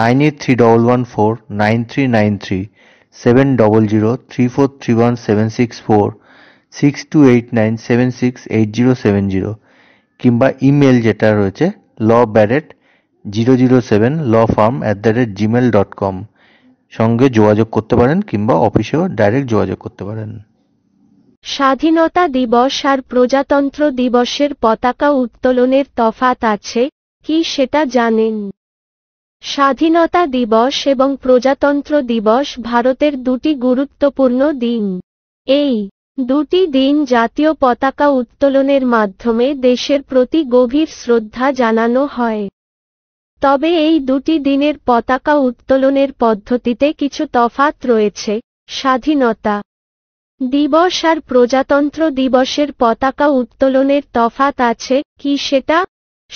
nine eight three double one four nine three nine three seven double zero three four three one seven six four six two eight nine seven six eight zero seven zero কিংবা email যেটা রয়েছে Law Barrett zero zero seven law firm at the rate Gmail dot com সঙ্গে যোগাযোগ করতে পারেন কিংবা অফিসেও direct যোগাযোগ করতে পারেন স্বাধীনতা দিবস আর প্রজাতন্ত্র দিবসের পতাকা উত্তোলনের তফাত আছে কি সেটা জানেন স্বাধীনতা দিবস এবং প্রজাতন্ত্র দিবস ভারতের দুটি গুরুত্বপূর্ণ দিন এই দুটি দিন জাতীয় পতাকা উত্তোলনের মাধ্যমে দেশের প্রতি গভীর শ্রদ্ধা জানানো হয় তবে এই দুটি দিনের পতাকা উত্তোলনের পদ্ধতিতে কিছু তফাত রয়েছে স্বাধীনতা দিবস আর প্রজাতন্ত্র দিবসের পতাকা উত্তোলনের তফাত আছে কি সেটা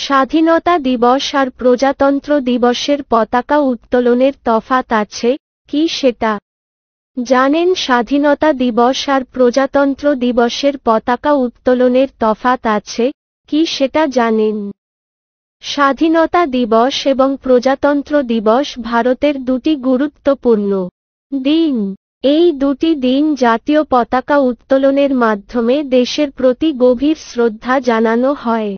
স্বাধীনতা দিবস আর প্রজাতন্ত্র দিবসের পতাকা উত্তোলনের তফাত আছে কি সেটা জানেন স্বাধীনতা দিবস আর প্রজাতন্ত্র দিবসের পতাকা উত্তোলনের তফাত আছে কি সেটা জানেন স্বাধীনতা দিবস এবং প্রজাতন্ত্র দিবস ভারতের দুটি গুরুত্বপূর্ণ দিন এই দুটি দিন জাতীয় পতাকা উত্তোলনের মাধ্যমে দেশের প্রতি গভীর শ্রদ্ধা জানানো হয়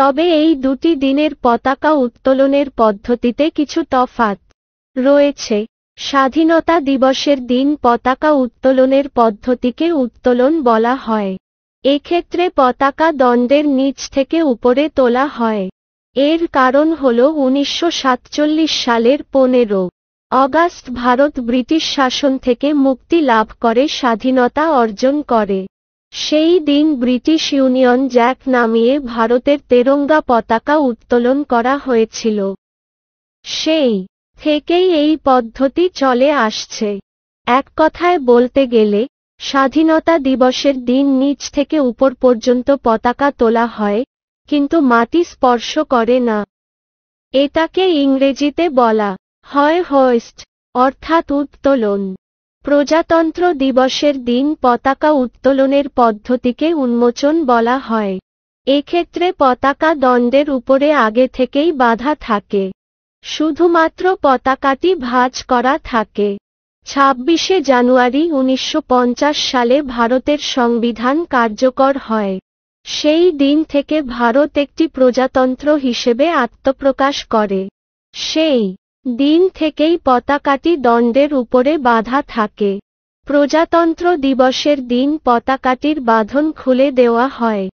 তবে এই দুটি দিনের পতাকা উত্তোলনের পদ্ধতিতে কিছু তফাত রয়েছে স্বাধীনতা দিবসের দিন পতাকা উত্তোলনের পদ্ধতিকে উত্তোলন বলা হয় এক্ষেত্রে পতাকা দণ্ডের নিচ থেকে উপরে তোলা হয় এর কারণ হল উনিশশো সালের পনেরো অগাস্ট ভারত ব্রিটিশ শাসন থেকে মুক্তি লাভ করে স্বাধীনতা অর্জন করে সেই দিন ব্রিটিশ ইউনিয়ন জ্যাক নামিয়ে ভারতের তেরঙ্গা পতাকা উত্তোলন করা হয়েছিল সেই থেকেই এই পদ্ধতি চলে আসছে এক কথায় বলতে গেলে স্বাধীনতা দিবসের দিন নিচ থেকে উপর পর্যন্ত পতাকা তোলা হয় কিন্তু মাটি স্পর্শ করে না এটাকে ইংরেজিতে বলা হয় হোস্ট অর্থাৎ উত্তোলন প্রজাতন্ত্র দিবসের দিন পতাকা উত্তোলনের পদ্ধতিকে উন্মোচন বলা হয় এক্ষেত্রে পতাকা দণ্ডের উপরে আগে থেকেই বাধা থাকে শুধুমাত্র পতাকাটি ভাজ করা থাকে ছাব্বিশে জানুয়ারি উনিশশো সালে ভারতের সংবিধান কার্যকর হয় সেই দিন থেকে ভারত একটি প্রজাতন্ত্র হিসেবে আত্মপ্রকাশ করে সেই দিন থেকেই পতাকাটি দণ্ডের উপরে বাঁধা থাকে প্রজাতন্ত্র দিবসের দিন পতাকাটির বাঁধন খুলে দেওয়া হয়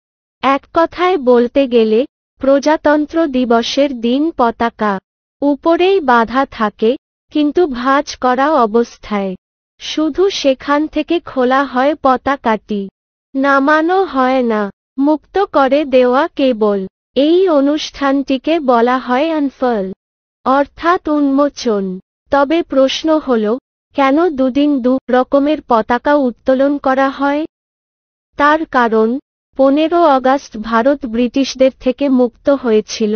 এক কথায় বলতে গেলে প্রজাতন্ত্র দিবসের দিন পতাকা উপরেই বাধা থাকে কিন্তু ভাঁজ করা অবস্থায় শুধু সেখান থেকে খোলা হয় পতাকাটি নামানো হয় না মুক্ত করে দেওয়া কেবল এই অনুষ্ঠানটিকে বলা হয় আনফল অর্থাৎ উন্মোচন তবে প্রশ্ন হল কেন দুদিন দু রকমের পতাকা উত্তোলন করা হয় তার কারণ পনেরো অগাস্ট ভারত ব্রিটিশদের থেকে মুক্ত হয়েছিল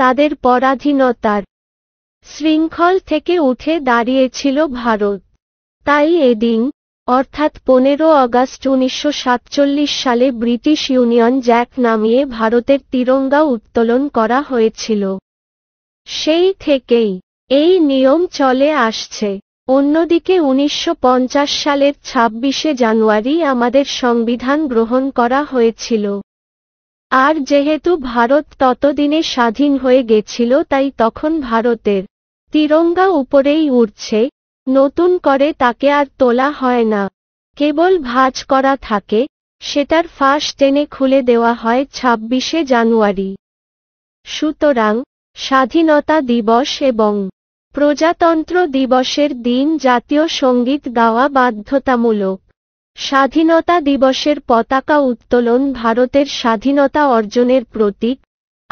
তাদের পরাধীনতার শৃঙ্খল থেকে উঠে দাঁড়িয়েছিল ভারত তাই এদিন অর্থাৎ পনেরো অগাস্ট উনিশশো সালে ব্রিটিশ ইউনিয়ন জ্যাক নামিয়ে ভারতের তিরঙ্গা উত্তোলন করা হয়েছিল সেই থেকেই এই নিয়ম চলে আসছে অন্যদিকে উনিশশো সালের ছাব্বিশে জানুয়ারি আমাদের সংবিধান গ্রহণ করা হয়েছিল আর যেহেতু ভারত ততদিনে স্বাধীন হয়ে গেছিল তাই তখন ভারতের তিরঙ্গা উপরেই উঠছে নতুন করে তাকে আর তোলা হয় না কেবল ভাজ করা থাকে সেটার ফাঁস টেনে খুলে দেওয়া হয় ছাব্বিশে জানুয়ারি সুতরাং স্বাধীনতা দিবস এবং প্রজাতন্ত্র দিবসের দিন জাতীয় সঙ্গীত গাওয়া বাধ্যতামূলক স্বাধীনতা দিবসের পতাকা উত্তোলন ভারতের স্বাধীনতা অর্জনের প্রতীক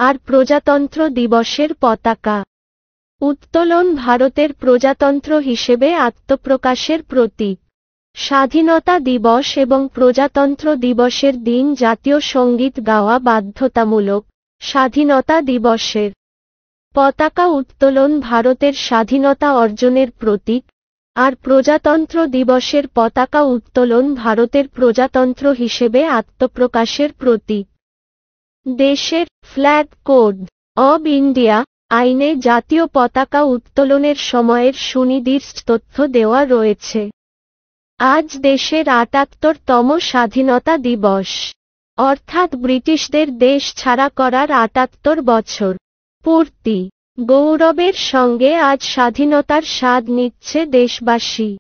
আর প্রজাতন্ত্র দিবসের পতাকা উত্তোলন ভারতের প্রজাতন্ত্র হিসেবে আত্মপ্রকাশের প্রতীক স্বাধীনতা দিবস এবং প্রজাতন্ত্র দিবসের দিন জাতীয় সঙ্গীত গাওয়া বাধ্যতামূলক স্বাধীনতা দিবসের পতাকা উত্তোলন ভারতের স্বাধীনতা অর্জনের প্রতীক আর প্রজাতন্ত্র দিবসের পতাকা উত্তোলন ভারতের প্রজাতন্ত্র হিসেবে আত্মপ্রকাশের প্রতীক দেশের ফ্ল্যাগ কোড অব ইন্ডিয়া আইনে জাতীয় পতাকা উত্তোলনের সময়ের সুনির্দিষ্ট তথ্য দেওয়া রয়েছে আজ দেশের আটাত্তরতম স্বাধীনতা দিবস অর্থাৎ ব্রিটিশদের দেশ ছাড়া করার আটাত্তর বছর পূর্তি গৌরবের সঙ্গে আজ স্বাধীনতার স্বাদ নিচ্ছে দেশবাসী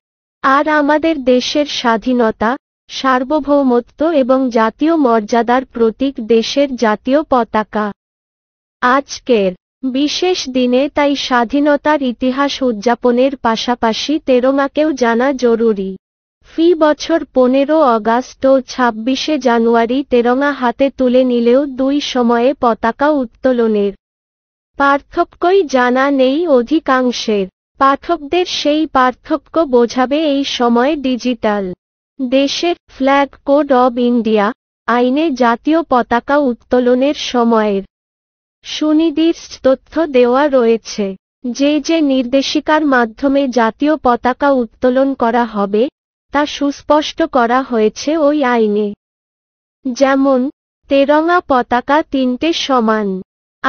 আর আমাদের দেশের স্বাধীনতা সার্বভৌমত্ব এবং জাতীয় মর্যাদার প্রতীক দেশের জাতীয় পতাকা আজকের বিশেষ দিনে তাই স্বাধীনতার ইতিহাস উদযাপনের পাশাপাশি তেরোমাকেও জানা জরুরি ফি বছর পনেরো অগাস্ট ও ছাব্বিশে জানুয়ারি তেরঙা হাতে তুলে নিলেও দুই সময়ে পতাকা উত্তোলনের পার্থক্যই জানা নেই অধিকাংশের পাঠকদের সেই পার্থক্য বোঝাবে এই সময় ডিজিটাল দেশের ফ্ল্যাগ কোড অব ইন্ডিয়া আইনে জাতীয় পতাকা উত্তোলনের সময়ের সুনির্দিষ্ট তথ্য দেওয়া রয়েছে যে যে নির্দেশিকার মাধ্যমে জাতীয় পতাকা উত্তোলন করা হবে তা সুস্পষ্ট করা হয়েছে ওই আইনে যেমন তেরঙা পতাকা তিনটে সমান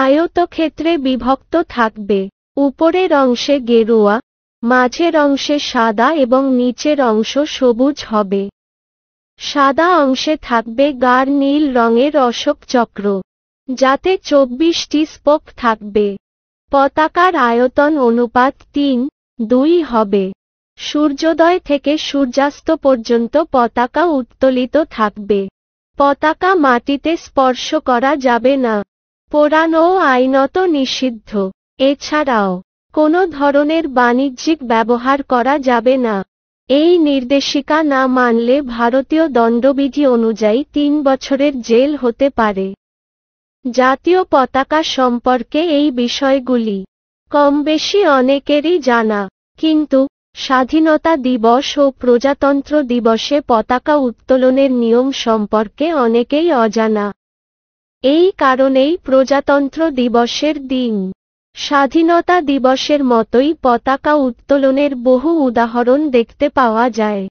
আয়তক্ষেত্রে বিভক্ত থাকবে উপরের অংশে গেরুয়া মাঝের অংশে সাদা এবং নিচের অংশ সবুজ হবে সাদা অংশে থাকবে গাঢ় নীল রঙের অশোক চক্র যাতে চব্বিশটি স্পোক থাকবে পতাকার আয়তন অনুপাত তিন দুই হবে সূর্যোদয় থেকে সূর্যাস্ত পর্যন্ত পতাকা উত্তোলিত থাকবে পতাকা মাটিতে স্পর্শ করা যাবে না ও আইনত নিষিদ্ধ এছাড়াও কোনো ধরনের বাণিজ্যিক ব্যবহার করা যাবে না এই নির্দেশিকা না মানলে ভারতীয় দণ্ডবিধি অনুযায়ী তিন বছরের জেল হতে পারে জাতীয় পতাকা সম্পর্কে এই বিষয়গুলি কমবেশি অনেকেরই জানা কিন্তু স্বাধীনতা দিবস ও প্রজাতন্ত্র দিবসে পতাকা উত্তোলনের নিয়ম সম্পর্কে অনেকেই অজানা এই কারণেই প্রজাতন্ত্র দিবসের দিন স্বাধীনতা দিবসের মতোই পতাকা উত্তোলনের বহু উদাহরণ দেখতে পাওয়া যায়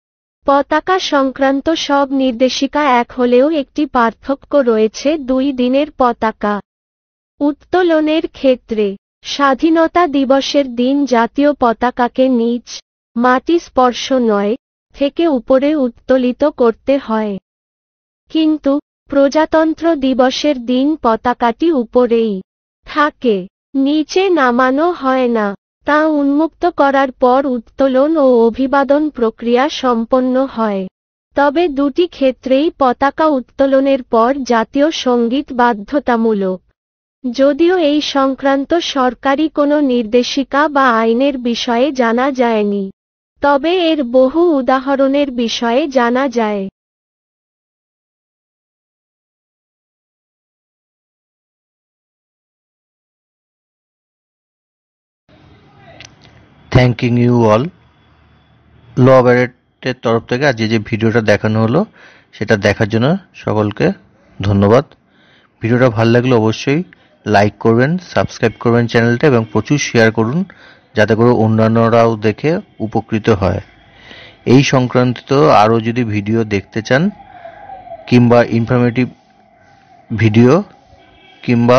পতাকা সংক্রান্ত সব নির্দেশিকা এক হলেও একটি পার্থক্য রয়েছে দুই দিনের পতাকা উত্তোলনের ক্ষেত্রে স্বাধীনতা দিবসের দিন জাতীয় পতাকাকে নিচ মাটি স্পর্শ নয় থেকে উপরে উত্তোলিত করতে হয় কিন্তু প্রজাতন্ত্র দিবসের দিন পতাকাটি উপরেই থাকে নিচে নামানো হয় না তা উন্মুক্ত করার পর উত্তোলন ও অভিবাদন প্রক্রিয়া সম্পন্ন হয় তবে দুটি ক্ষেত্রেই পতাকা উত্তোলনের পর জাতীয় সঙ্গীত বাধ্যতামূলক যদিও এই সংক্রান্ত সরকারি কোনো নির্দেশিকা বা আইনের বিষয়ে জানা যায়নি তবে এর বহু উদাহরণের বিষয়ে জানা যায় থ্যাংকিং ইউ অল ল ব্যারেটের তরফ থেকে আর যে ভিডিওটা দেখানো হলো সেটা দেখার জন্য সকলকে ধন্যবাদ ভিডিওটা ভালো লাগলে অবশ্যই লাইক করবেন সাবস্ক্রাইব করবেন চ্যানেলটা এবং প্রচুর শেয়ার করুন যাতে করে অন্যান্যরাও দেখে উপকৃত হয় এই সংক্রান্ত আরও যদি ভিডিও দেখতে চান কিংবা ইনফরমেটিভ ভিডিও কিংবা